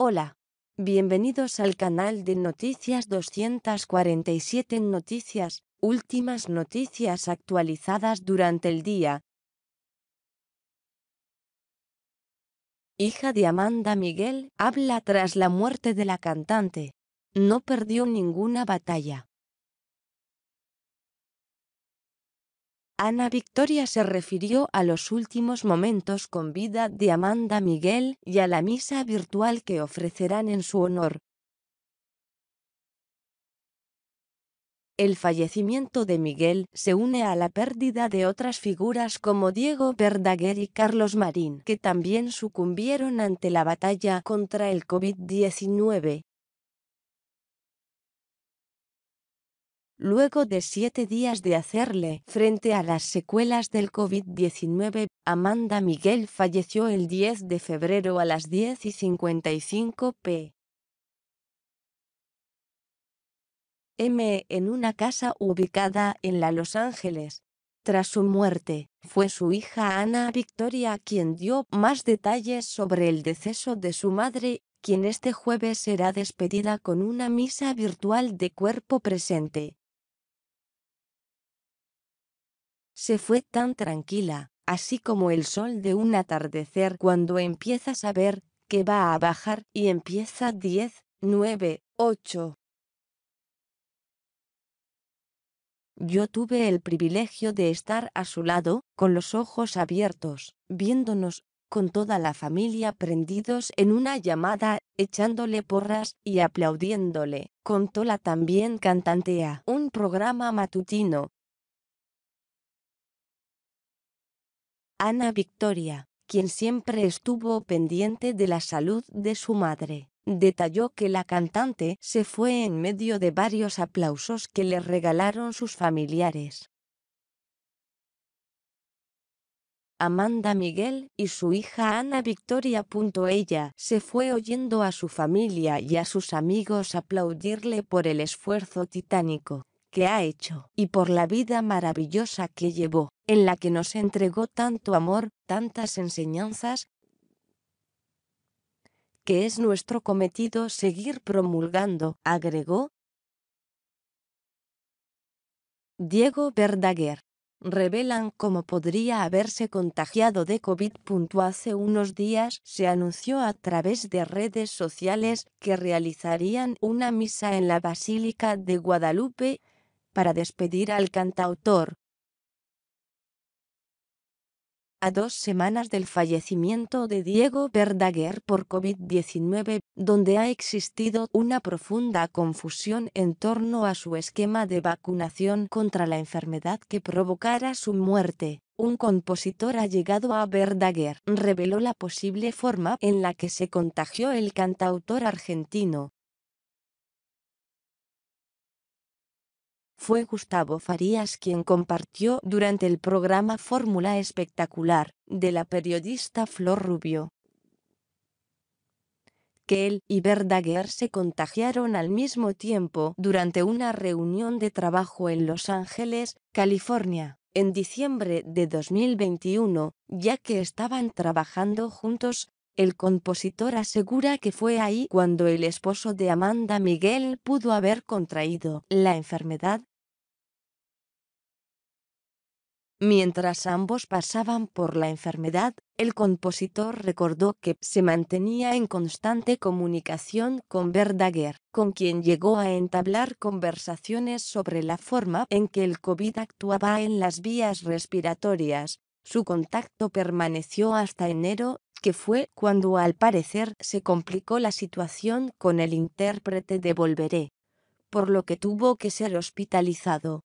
Hola. Bienvenidos al canal de Noticias 247 Noticias, últimas noticias actualizadas durante el día. Hija de Amanda Miguel habla tras la muerte de la cantante. No perdió ninguna batalla. Ana Victoria se refirió a los últimos momentos con vida de Amanda Miguel y a la misa virtual que ofrecerán en su honor. El fallecimiento de Miguel se une a la pérdida de otras figuras como Diego Verdaguer y Carlos Marín, que también sucumbieron ante la batalla contra el COVID-19. Luego de siete días de hacerle frente a las secuelas del COVID-19, Amanda Miguel falleció el 10 de febrero a las 10 y 55 p. M. en una casa ubicada en la Los Ángeles. Tras su muerte, fue su hija Ana Victoria quien dio más detalles sobre el deceso de su madre, quien este jueves será despedida con una misa virtual de cuerpo presente. Se fue tan tranquila, así como el sol de un atardecer cuando empiezas a ver que va a bajar y empieza 10, 9, 8. Yo tuve el privilegio de estar a su lado, con los ojos abiertos, viéndonos, con toda la familia prendidos en una llamada, echándole porras y aplaudiéndole. la también cantantea un programa matutino, Ana Victoria, quien siempre estuvo pendiente de la salud de su madre, detalló que la cantante se fue en medio de varios aplausos que le regalaron sus familiares. Amanda Miguel y su hija Ana Victoria. Ella se fue oyendo a su familia y a sus amigos aplaudirle por el esfuerzo titánico que ha hecho, y por la vida maravillosa que llevó, en la que nos entregó tanto amor, tantas enseñanzas, que es nuestro cometido seguir promulgando, agregó Diego Verdaguer. Revelan cómo podría haberse contagiado de COVID. Hace unos días se anunció a través de redes sociales que realizarían una misa en la Basílica de Guadalupe, para despedir al cantautor. A dos semanas del fallecimiento de Diego Verdaguer por COVID-19, donde ha existido una profunda confusión en torno a su esquema de vacunación contra la enfermedad que provocara su muerte, un compositor ha llegado a Verdaguer reveló la posible forma en la que se contagió el cantautor argentino. Fue Gustavo Farías quien compartió durante el programa Fórmula Espectacular, de la periodista Flor Rubio, que él y Verdaguer se contagiaron al mismo tiempo durante una reunión de trabajo en Los Ángeles, California, en diciembre de 2021, ya que estaban trabajando juntos. El compositor asegura que fue ahí cuando el esposo de Amanda Miguel pudo haber contraído la enfermedad Mientras ambos pasaban por la enfermedad, el compositor recordó que se mantenía en constante comunicación con Verdaguer, con quien llegó a entablar conversaciones sobre la forma en que el COVID actuaba en las vías respiratorias. Su contacto permaneció hasta enero, que fue cuando al parecer se complicó la situación con el intérprete de Volveré, por lo que tuvo que ser hospitalizado.